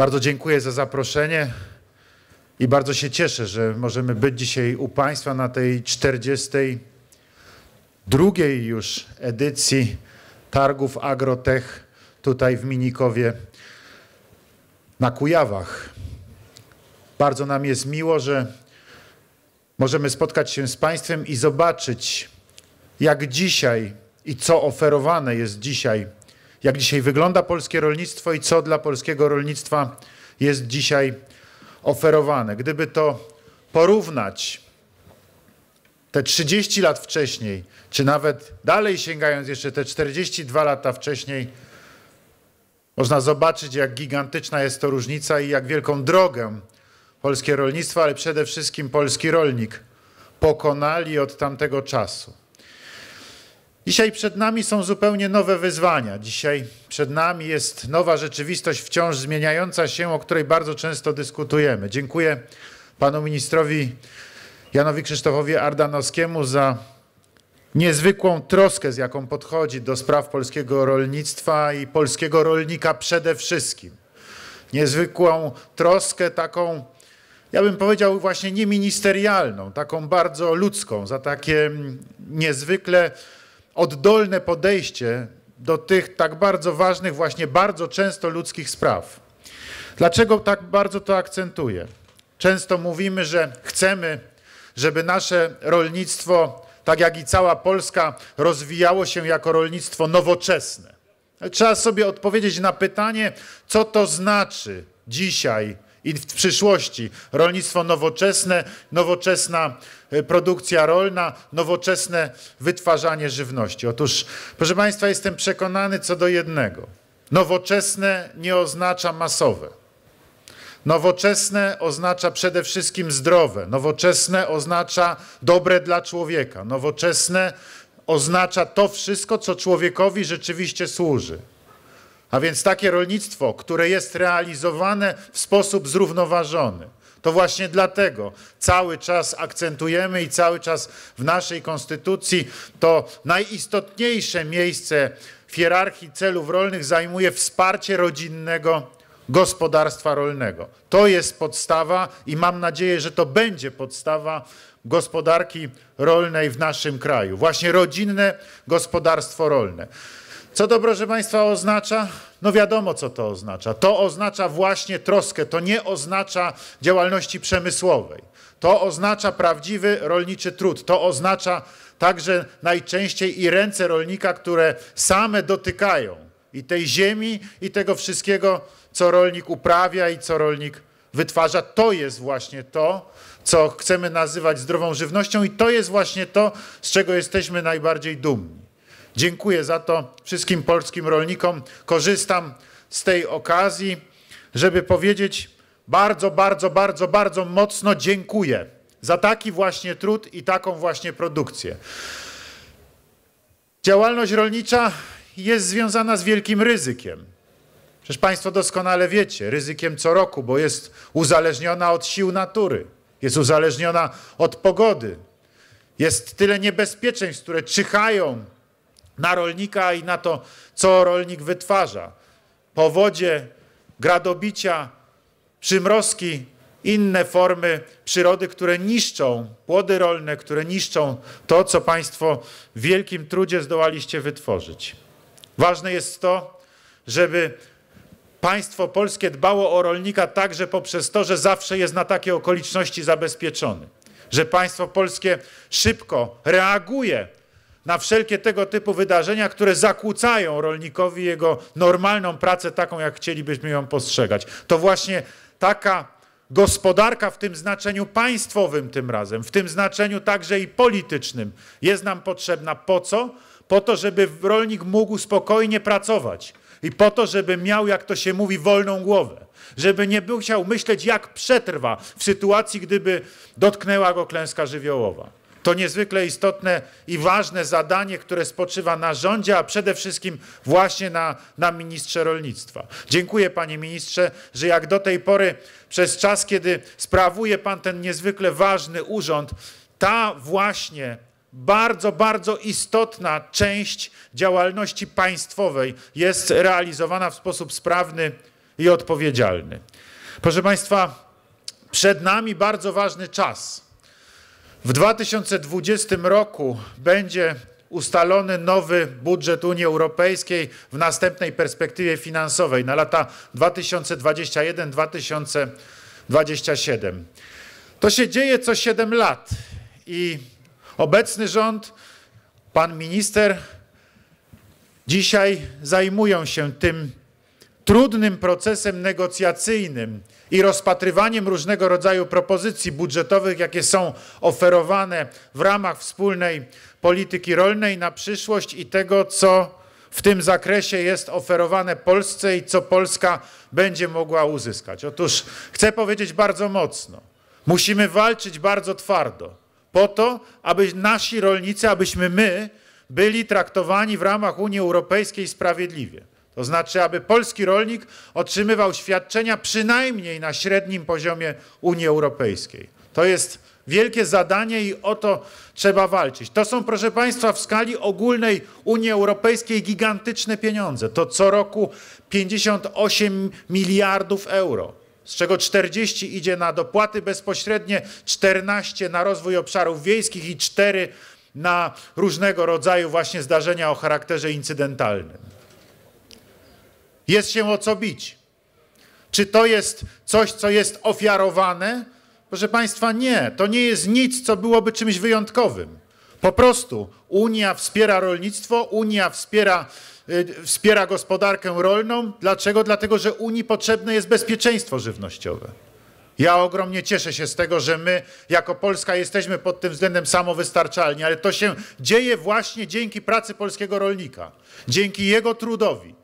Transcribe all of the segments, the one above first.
Bardzo dziękuję za zaproszenie i bardzo się cieszę, że możemy być dzisiaj u Państwa na tej 42 już edycji targów Agrotech tutaj w Minikowie na Kujawach. Bardzo nam jest miło, że możemy spotkać się z Państwem i zobaczyć, jak dzisiaj i co oferowane jest dzisiaj jak dzisiaj wygląda polskie rolnictwo i co dla polskiego rolnictwa jest dzisiaj oferowane. Gdyby to porównać te 30 lat wcześniej, czy nawet dalej sięgając jeszcze te 42 lata wcześniej, można zobaczyć, jak gigantyczna jest to różnica i jak wielką drogę polskie rolnictwo, ale przede wszystkim polski rolnik pokonali od tamtego czasu. Dzisiaj przed nami są zupełnie nowe wyzwania. Dzisiaj przed nami jest nowa rzeczywistość, wciąż zmieniająca się, o której bardzo często dyskutujemy. Dziękuję panu ministrowi Janowi Krzysztofowi Ardanowskiemu za niezwykłą troskę, z jaką podchodzi do spraw polskiego rolnictwa i polskiego rolnika przede wszystkim. Niezwykłą troskę, taką, ja bym powiedział, właśnie nieministerialną, taką bardzo ludzką, za takie niezwykle oddolne podejście do tych tak bardzo ważnych, właśnie bardzo często ludzkich spraw. Dlaczego tak bardzo to akcentuję? Często mówimy, że chcemy, żeby nasze rolnictwo, tak jak i cała Polska, rozwijało się jako rolnictwo nowoczesne. Trzeba sobie odpowiedzieć na pytanie, co to znaczy dzisiaj i w przyszłości. Rolnictwo nowoczesne, nowoczesna e, produkcja rolna, nowoczesne wytwarzanie żywności. Otóż, proszę Państwa, jestem przekonany co do jednego. Nowoczesne nie oznacza masowe. Nowoczesne oznacza przede wszystkim zdrowe. Nowoczesne oznacza dobre dla człowieka. Nowoczesne oznacza to wszystko, co człowiekowi rzeczywiście służy. A więc takie rolnictwo, które jest realizowane w sposób zrównoważony. To właśnie dlatego cały czas akcentujemy i cały czas w naszej konstytucji to najistotniejsze miejsce w hierarchii celów rolnych zajmuje wsparcie rodzinnego gospodarstwa rolnego. To jest podstawa i mam nadzieję, że to będzie podstawa gospodarki rolnej w naszym kraju. Właśnie rodzinne gospodarstwo rolne. Co to, proszę Państwa, oznacza? No wiadomo, co to oznacza. To oznacza właśnie troskę, to nie oznacza działalności przemysłowej. To oznacza prawdziwy rolniczy trud. To oznacza także najczęściej i ręce rolnika, które same dotykają i tej ziemi, i tego wszystkiego, co rolnik uprawia i co rolnik wytwarza. To jest właśnie to, co chcemy nazywać zdrową żywnością, i to jest właśnie to, z czego jesteśmy najbardziej dumni. Dziękuję za to wszystkim polskim rolnikom. Korzystam z tej okazji, żeby powiedzieć bardzo, bardzo, bardzo, bardzo mocno dziękuję za taki właśnie trud i taką właśnie produkcję. Działalność rolnicza jest związana z wielkim ryzykiem. Przecież Państwo doskonale wiecie, ryzykiem co roku, bo jest uzależniona od sił natury, jest uzależniona od pogody. Jest tyle niebezpieczeństw, które czyhają na rolnika i na to, co rolnik wytwarza. Powodzie, gradobicia, przymrozki, inne formy przyrody, które niszczą płody rolne, które niszczą to, co Państwo w wielkim trudzie zdołaliście wytworzyć. Ważne jest to, żeby państwo polskie dbało o rolnika także poprzez to, że zawsze jest na takie okoliczności zabezpieczony. Że państwo polskie szybko reaguje na wszelkie tego typu wydarzenia, które zakłócają rolnikowi jego normalną pracę, taką jak chcielibyśmy ją postrzegać. To właśnie taka gospodarka w tym znaczeniu państwowym tym razem, w tym znaczeniu także i politycznym jest nam potrzebna. Po co? Po to, żeby rolnik mógł spokojnie pracować i po to, żeby miał, jak to się mówi, wolną głowę. Żeby nie musiał myśleć, jak przetrwa w sytuacji, gdyby dotknęła go klęska żywiołowa. To niezwykle istotne i ważne zadanie, które spoczywa na rządzie, a przede wszystkim właśnie na, na ministrze rolnictwa. Dziękuję panie ministrze, że jak do tej pory przez czas, kiedy sprawuje pan ten niezwykle ważny urząd, ta właśnie bardzo, bardzo istotna część działalności państwowej jest realizowana w sposób sprawny i odpowiedzialny. Proszę Państwa, przed nami bardzo ważny czas. W 2020 roku będzie ustalony nowy budżet Unii Europejskiej w następnej perspektywie finansowej na lata 2021-2027. To się dzieje co 7 lat i obecny rząd, pan minister dzisiaj zajmują się tym trudnym procesem negocjacyjnym i rozpatrywaniem różnego rodzaju propozycji budżetowych, jakie są oferowane w ramach wspólnej polityki rolnej na przyszłość i tego, co w tym zakresie jest oferowane Polsce i co Polska będzie mogła uzyskać. Otóż chcę powiedzieć bardzo mocno, musimy walczyć bardzo twardo po to, aby nasi rolnicy, abyśmy my byli traktowani w ramach Unii Europejskiej sprawiedliwie. To znaczy, aby polski rolnik otrzymywał świadczenia przynajmniej na średnim poziomie Unii Europejskiej. To jest wielkie zadanie i o to trzeba walczyć. To są, proszę Państwa, w skali ogólnej Unii Europejskiej gigantyczne pieniądze. To co roku 58 miliardów euro z czego 40 idzie na dopłaty bezpośrednie, 14 na rozwój obszarów wiejskich i 4 na różnego rodzaju właśnie zdarzenia o charakterze incydentalnym. Jest się o co bić. Czy to jest coś, co jest ofiarowane? Proszę Państwa, nie. To nie jest nic, co byłoby czymś wyjątkowym. Po prostu Unia wspiera rolnictwo, Unia wspiera, yy, wspiera gospodarkę rolną. Dlaczego? Dlatego, że Unii potrzebne jest bezpieczeństwo żywnościowe. Ja ogromnie cieszę się z tego, że my jako Polska jesteśmy pod tym względem samowystarczalni, ale to się dzieje właśnie dzięki pracy polskiego rolnika, dzięki jego trudowi.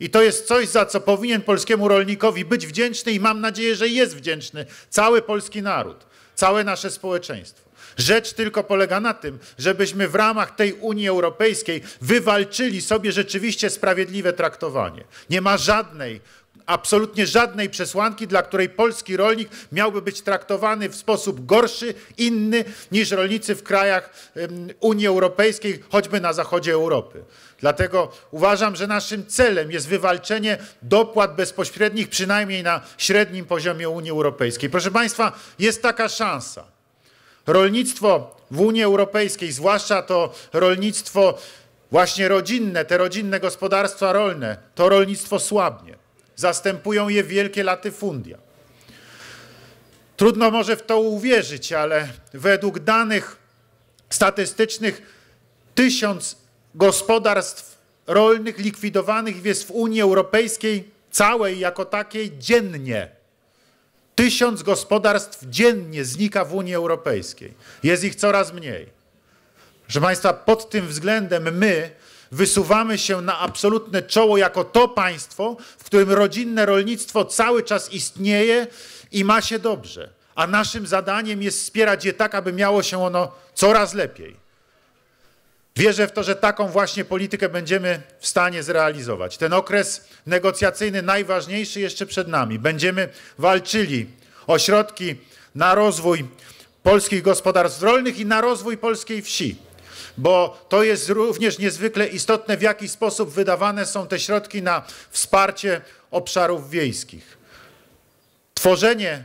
I to jest coś, za co powinien polskiemu rolnikowi być wdzięczny i mam nadzieję, że jest wdzięczny cały polski naród, całe nasze społeczeństwo. Rzecz tylko polega na tym, żebyśmy w ramach tej Unii Europejskiej wywalczyli sobie rzeczywiście sprawiedliwe traktowanie. Nie ma żadnej absolutnie żadnej przesłanki, dla której polski rolnik miałby być traktowany w sposób gorszy, inny niż rolnicy w krajach Unii Europejskiej, choćby na zachodzie Europy. Dlatego uważam, że naszym celem jest wywalczenie dopłat bezpośrednich, przynajmniej na średnim poziomie Unii Europejskiej. Proszę Państwa, jest taka szansa. Rolnictwo w Unii Europejskiej, zwłaszcza to rolnictwo właśnie rodzinne, te rodzinne gospodarstwa rolne, to rolnictwo słabnie. Zastępują je wielkie latyfundia. Trudno może w to uwierzyć, ale według danych statystycznych tysiąc gospodarstw rolnych likwidowanych jest w Unii Europejskiej całej jako takiej dziennie. Tysiąc gospodarstw dziennie znika w Unii Europejskiej. Jest ich coraz mniej. Proszę Państwa, pod tym względem my, wysuwamy się na absolutne czoło jako to państwo, w którym rodzinne rolnictwo cały czas istnieje i ma się dobrze. A naszym zadaniem jest wspierać je tak, aby miało się ono coraz lepiej. Wierzę w to, że taką właśnie politykę będziemy w stanie zrealizować. Ten okres negocjacyjny najważniejszy jeszcze przed nami. Będziemy walczyli o środki na rozwój polskich gospodarstw rolnych i na rozwój polskiej wsi bo to jest również niezwykle istotne, w jaki sposób wydawane są te środki na wsparcie obszarów wiejskich. Tworzenie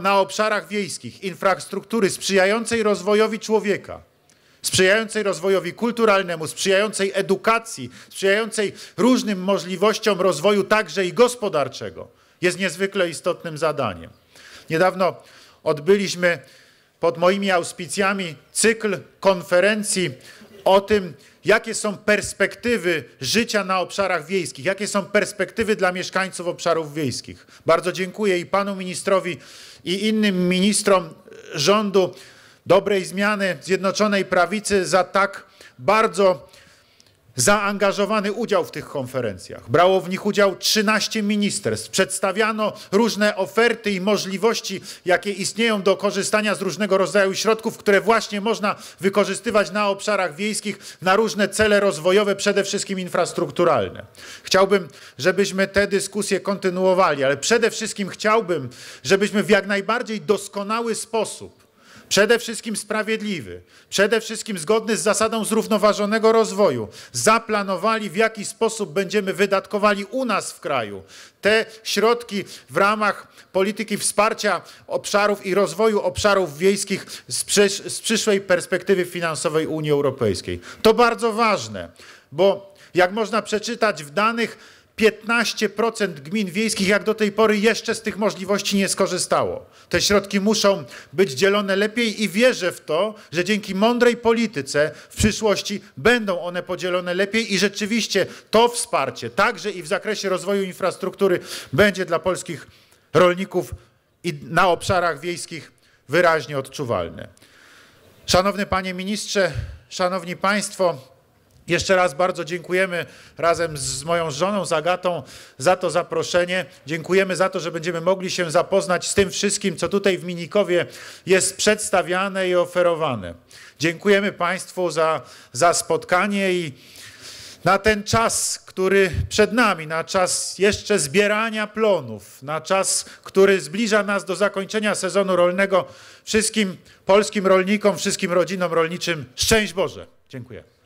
na obszarach wiejskich infrastruktury sprzyjającej rozwojowi człowieka, sprzyjającej rozwojowi kulturalnemu, sprzyjającej edukacji, sprzyjającej różnym możliwościom rozwoju także i gospodarczego, jest niezwykle istotnym zadaniem. Niedawno odbyliśmy pod moimi auspicjami cykl konferencji o tym, jakie są perspektywy życia na obszarach wiejskich, jakie są perspektywy dla mieszkańców obszarów wiejskich. Bardzo dziękuję i panu ministrowi, i innym ministrom rządu dobrej zmiany Zjednoczonej Prawicy za tak bardzo zaangażowany udział w tych konferencjach. Brało w nich udział 13 ministerstw. Przedstawiano różne oferty i możliwości, jakie istnieją do korzystania z różnego rodzaju środków, które właśnie można wykorzystywać na obszarach wiejskich na różne cele rozwojowe, przede wszystkim infrastrukturalne. Chciałbym, żebyśmy te dyskusje kontynuowali, ale przede wszystkim chciałbym, żebyśmy w jak najbardziej doskonały sposób Przede wszystkim sprawiedliwy, przede wszystkim zgodny z zasadą zrównoważonego rozwoju. Zaplanowali, w jaki sposób będziemy wydatkowali u nas w kraju te środki w ramach polityki wsparcia obszarów i rozwoju obszarów wiejskich z, przysz z przyszłej perspektywy finansowej Unii Europejskiej. To bardzo ważne, bo jak można przeczytać w danych, 15% gmin wiejskich jak do tej pory jeszcze z tych możliwości nie skorzystało. Te środki muszą być dzielone lepiej i wierzę w to, że dzięki mądrej polityce w przyszłości będą one podzielone lepiej i rzeczywiście to wsparcie, także i w zakresie rozwoju infrastruktury, będzie dla polskich rolników i na obszarach wiejskich wyraźnie odczuwalne. Szanowny Panie Ministrze, Szanowni Państwo, jeszcze raz bardzo dziękujemy razem z moją żoną, Zagatą za to zaproszenie. Dziękujemy za to, że będziemy mogli się zapoznać z tym wszystkim, co tutaj w Minikowie jest przedstawiane i oferowane. Dziękujemy Państwu za, za spotkanie i na ten czas, który przed nami, na czas jeszcze zbierania plonów, na czas, który zbliża nas do zakończenia sezonu rolnego, wszystkim polskim rolnikom, wszystkim rodzinom rolniczym szczęść Boże. Dziękuję.